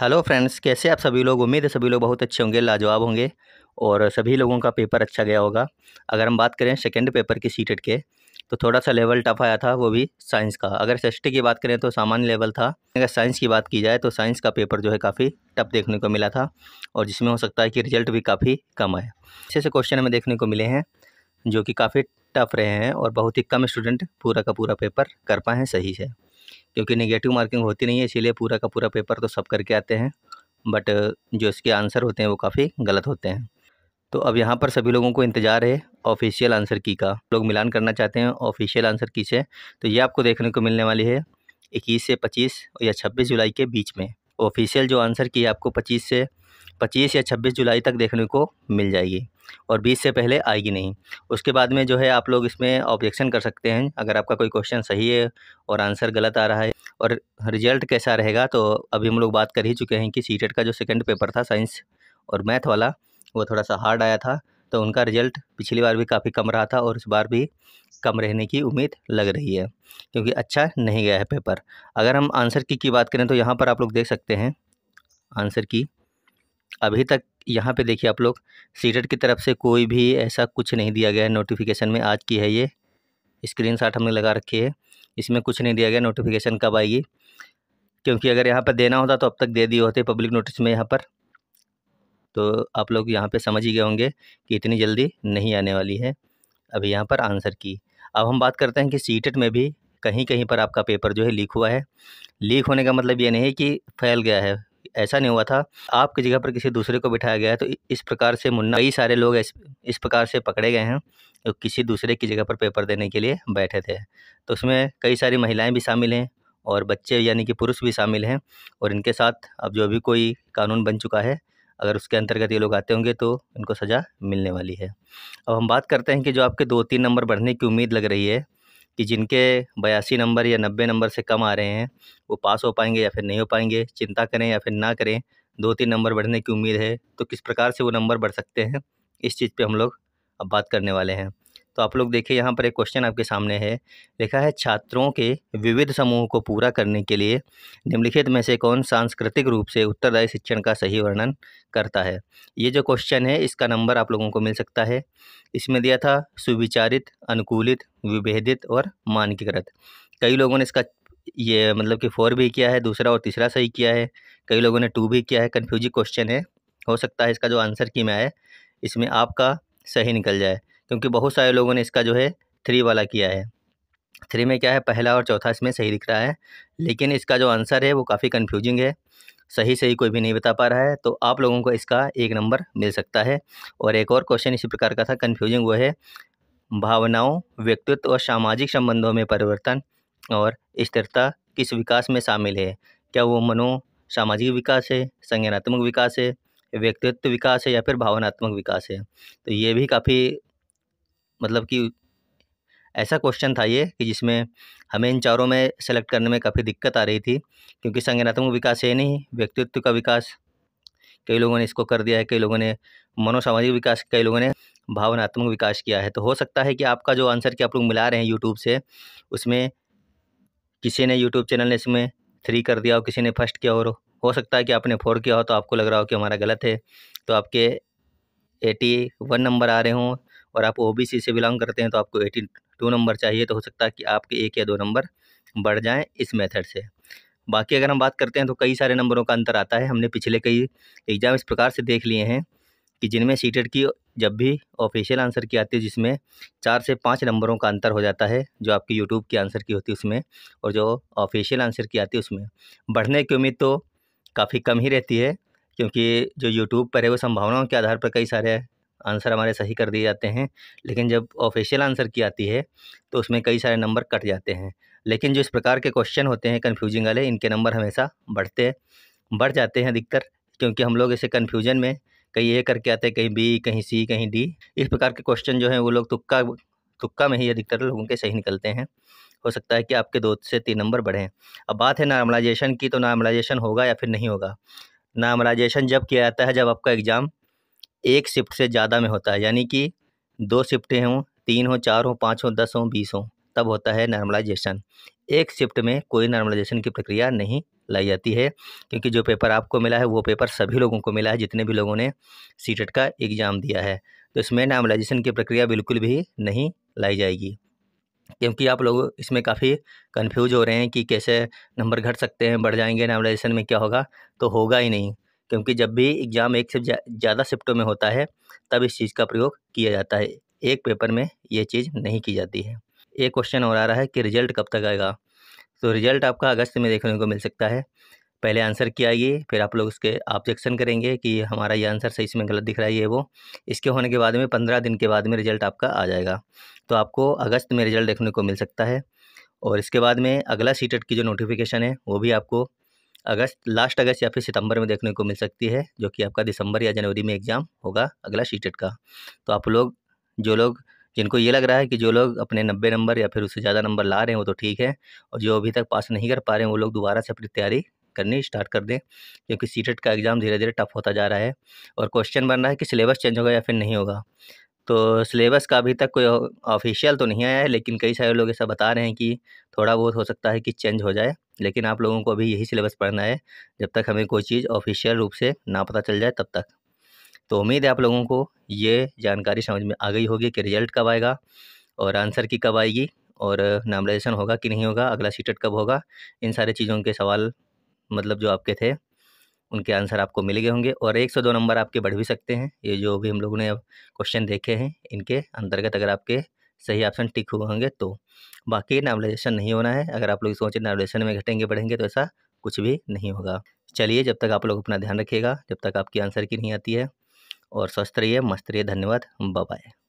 hello friends कैसे आप सभी लोग उम्मीद है सभी लोग बहुत अच्छे होंगे लाजवाब होंगे और सभी लोगों का पेपर अच्छा गया होगा अगर हम बात करें सेकेंड पेपर की सीटेट e के तो थोड़ा सा लेवल टफ आया था वो भी साइंस का अगर एस e की बात करें तो सामान्य लेवल था अगर साइंस की बात की जाए तो साइंस का पेपर जो है काफ़ी टफ देखने को मिला था और जिसमें हो सकता है कि रिजल्ट भी काफ़ी कम आया अच्छे से क्वेश्चन हमें देखने को मिले हैं जो कि काफ़ी टफ रहे हैं और बहुत ही कम स्टूडेंट पूरा का पूरा पेपर कर पाए हैं सही से क्योंकि नेगेटिव मार्किंग होती नहीं है इसीलिए पूरा का पूरा पेपर तो सब करके आते हैं बट जो इसके आंसर होते हैं वो काफ़ी गलत होते हैं तो अब यहाँ पर सभी लोगों को इंतज़ार है ऑफिशियल आंसर की का लोग मिलान करना चाहते हैं ऑफिशियल आंसर की से तो ये आपको देखने को मिलने वाली है इक्कीस से पच्चीस या छब्बीस जुलाई के बीच में ऑफिशियल जो आंसर की है आपको पच्चीस से पच्चीस या छब्बीस जुलाई तक देखने को मिल जाएगी और बीस से पहले आएगी नहीं उसके बाद में जो है आप लोग इसमें ऑब्जेक्शन कर सकते हैं अगर आपका कोई क्वेश्चन सही है और आंसर गलत आ रहा है और रिजल्ट कैसा रहेगा तो अभी हम लोग बात कर ही चुके हैं कि सी e का जो सेकेंड पेपर था साइंस और मैथ वाला वो थोड़ा सा हार्ड आया था तो उनका रिजल्ट पिछली बार भी काफ़ी कम रहा था और इस बार भी कम रहने की उम्मीद लग रही है क्योंकि अच्छा नहीं गया है पेपर अगर हम आंसर की की बात करें तो यहाँ पर आप लोग देख सकते हैं आंसर की अभी तक यहाँ पे देखिए आप लोग सीटेट की तरफ से कोई भी ऐसा कुछ नहीं दिया गया है नोटिफिकेशन में आज की है ये स्क्रीन शॉट हमने लगा रखी है इसमें कुछ नहीं दिया गया नोटिफिकेशन कब आएगी क्योंकि अगर यहाँ पर देना होता तो अब तक दे दिए होते पब्लिक नोटिस में यहाँ पर तो आप लोग यहाँ पर समझ ही गए होंगे कि इतनी जल्दी नहीं आने वाली है अभी यहाँ पर आंसर की अब हम बात करते हैं कि सी में भी कहीं कहीं पर आपका पेपर जो है लीक हुआ है लीक होने का मतलब ये नहीं कि फैल गया है ऐसा नहीं हुआ था आपकी जगह पर किसी दूसरे को बिठाया गया है तो इस प्रकार से मुन्ना कई सारे लोग इस, इस प्रकार से पकड़े गए हैं जो किसी दूसरे की जगह पर पेपर देने के लिए बैठे थे तो उसमें कई सारी महिलाएँ भी शामिल हैं और बच्चे यानी कि पुरुष भी शामिल हैं और इनके साथ अब जो भी कोई कानून बन चुका है अगर उसके अंतर्गत ये लोग आते होंगे तो इनको सज़ा मिलने वाली है अब हम बात करते हैं कि जो आपके दो तीन नंबर बढ़ने की उम्मीद लग रही है कि जिनके बयासी नंबर या नब्बे नंबर से कम आ रहे हैं वो पास हो पाएंगे या फिर नहीं हो पाएंगे चिंता करें या फिर ना करें दो तीन नंबर बढ़ने की उम्मीद है तो किस प्रकार से वो नंबर बढ़ सकते हैं इस चीज़ पर हम लोग अब बात करने वाले हैं तो आप लोग देखिए यहाँ पर एक क्वेश्चन आपके सामने है लिखा है छात्रों के विविध समूह को पूरा करने के लिए निम्नलिखित में से कौन सांस्कृतिक रूप से उत्तरदायी शिक्षण का सही वर्णन करता है ये जो क्वेश्चन है इसका नंबर आप लोगों को मिल सकता है इसमें दिया था सुविचारित अनुकूलित विभेदित और मानकीकृत कई लोगों ने इसका ये मतलब कि फोर भी किया है दूसरा और तीसरा सही किया है कई लोगों ने टू भी किया है कन्फ्यूजिंग क्वेश्चन है हो सकता है इसका जो आंसर की में आए इसमें आपका सही निकल जाए क्योंकि बहुत सारे लोगों ने इसका जो है थ्री वाला किया है थ्री में क्या है पहला और चौथा इसमें सही दिख रहा है लेकिन इसका जो आंसर है वो काफ़ी कन्फ्यूजिंग है सही सही कोई भी नहीं बता पा रहा है तो आप लोगों को इसका एक नंबर मिल सकता है और एक और क्वेश्चन इसी प्रकार का था कन्फ्यूजिंग वो है भावनाओं व्यक्तित्व और सामाजिक संबंधों में परिवर्तन और स्थिरता किस विकास में शामिल है क्या वो मनो सामाजिक विकास है संज्ञानात्मक विकास है व्यक्तित्व विकास है या फिर भावनात्मक विकास है तो ये भी काफ़ी मतलब कि ऐसा क्वेश्चन था ये कि जिसमें हमें इन चारों में सेलेक्ट करने में काफ़ी दिक्कत आ रही थी क्योंकि संज्ञानात्मक विकास है नहीं व्यक्तित्व का विकास कई लोगों ने इसको कर दिया है कई लोगों ने मनोसामाजिक विकास कई लोगों ने भावनात्मक विकास किया है तो हो सकता है कि आपका जो आंसर कि आप लोग मिला रहे हैं यूट्यूब से उसमें किसी ने यूट्यूब चैनल ने इसमें थ्री कर दिया हो किसी ने फर्स्ट किया और हो सकता है कि आपने फोर किया हो तो आपको लग रहा हो कि हमारा गलत है तो आपके एटी वन नंबर आ रहे हों और आप ओ से बिलोंग करते हैं तो आपको एटी टू नंबर चाहिए तो हो सकता है कि आपके एक या दो नंबर बढ़ जाएँ इस मेथड से बाकी अगर हम बात करते हैं तो कई सारे नंबरों का अंतर आता है हमने पिछले कई एग्ज़ाम इस प्रकार से देख लिए हैं कि जिनमें सीटेट की जब भी ऑफिशियल आंसर की आती है जिसमें चार से पाँच नंबरों का अंतर हो जाता है जो आपकी यूट्यूब की आंसर की होती है उसमें और जो ऑफिशियल आंसर की आती है उसमें बढ़ने की उम्मीद तो काफ़ी कम ही रहती है क्योंकि जो यूट्यूब पर है वो संभावनाओं के आधार पर कई सारे आंसर हमारे सही कर दिए जाते हैं लेकिन जब ऑफिशियल आंसर की आती है तो उसमें कई सारे नंबर कट जाते हैं लेकिन जो इस प्रकार के क्वेश्चन होते हैं कन्फ्यूजिंग वाले इनके नंबर हमेशा बढ़ते बढ़ जाते हैं अधिकतर क्योंकि हम लोग इसे कन्फ्यूजन में कहीं ए करके आते हैं कहीं बी कहीं सी कहीं डी इस प्रकार के क्वेश्चन जो हैं वो लोग तुक्का तुक्का में ही अधिकतर लोगों के सही निकलते हैं हो सकता है कि आपके दो से तीन नंबर बढ़ें अब बात है नॉर्मलाइजेशन की तो नॉर्मलाइजेशन होगा या फिर नहीं होगा नॉर्मलाइजेशन जब किया जाता है जब आपका एग्ज़ाम एक शिफ्ट से ज़्यादा में होता है यानी कि दो शिफ्टें हों तीन हो चार हो पाँच हो दस हो बीस हो तब होता है नॉर्मलाइजेशन एक शिफ्ट में कोई नॉर्मलाइजेशन की प्रक्रिया नहीं लाई जाती है क्योंकि जो पेपर आपको मिला है वो पेपर सभी लोगों को मिला है जितने भी लोगों ने सी e का एग्ज़ाम दिया है तो इसमें नॉर्मलाइजेशन की प्रक्रिया बिल्कुल भी नहीं लाई जाएगी क्योंकि आप लोग इसमें काफ़ी कंफ्यूज हो रहे हैं कि कैसे नंबर घट सकते हैं बढ़ जाएंगे नॉर्मलाइजेशन में क्या होगा तो होगा ही नहीं क्योंकि जब भी एग्ज़ाम एक से ज़्यादा शिफ्टों में होता है तब इस चीज़ का प्रयोग किया जाता है एक पेपर में ये चीज़ नहीं की जाती है एक क्वेश्चन और आ रहा है कि रिजल्ट कब तक आएगा तो रिजल्ट आपका अगस्त में देखने को मिल सकता है पहले आंसर किया ये फिर आप लोग उसके ऑब्जेक्शन करेंगे कि हमारा ये आंसर सही इसमें गलत दिख रहा है ये वो इसके होने के बाद में पंद्रह दिन के बाद में रिजल्ट आपका आ जाएगा तो आपको अगस्त में रिजल्ट देखने को मिल सकता है और इसके बाद में अगला सीटेट की जो नोटिफिकेशन है वो भी आपको अगस्त लास्ट अगस्त या फिर सितंबर में देखने को मिल सकती है जो कि आपका दिसंबर या जनवरी में एग्ज़ाम होगा अगला सीटेट का तो आप लोग जो लोग जिनको ये लग रहा है कि जो लोग अपने नब्बे नंबर या फिर उससे ज़्यादा नंबर ला रहे हैं वो तो ठीक है और जो अभी तक पास नहीं कर पा रहे हैं वो लोग दोबारा से अपनी तैयारी करनी स्टार्ट कर दें क्योंकि सीटेट का एग्ज़ाम धीरे धीरे टफ होता जा रहा है और क्वेश्चन बन रहा है कि सिलेबस चेंज होगा या फिर नहीं होगा तो सिलेबस का अभी तक कोई ऑफिशियल तो नहीं आया है लेकिन कई सारे लोग ऐसा बता रहे हैं कि थोड़ा बहुत हो सकता है कि चेंज हो जाए लेकिन आप लोगों को अभी यही सिलेबस पढ़ना है जब तक हमें कोई चीज़ ऑफिशियल रूप से ना पता चल जाए तब तक तो उम्मीद है आप लोगों को ये जानकारी समझ में आ गई होगी कि रिजल्ट कब आएगा और आंसर की कब आएगी और नामलाइजेशन होगा कि नहीं होगा अगला सीटेट कब होगा इन सारे चीज़ों के सवाल मतलब जो आपके थे उनके आंसर आपको मिल गए होंगे और एक से दो नंबर आपके बढ़ भी सकते हैं ये जो भी हम लोगों ने क्वेश्चन देखे हैं इनके अंतर्गत अगर आपके सही ऑप्शन टिक हुए होंगे तो बाकी नॉर्मलाइजेशन नहीं होना है अगर आप लोग सोचें नॉर्मलाइजेशन में घटेंगे बढ़ेंगे तो ऐसा कुछ भी नहीं होगा चलिए जब तक आप लोग अपना ध्यान रखिएगा जब तक आपकी आंसर की नहीं आती है और स्वस्थ रहिए मस्त रहिए धन्यवाद बाय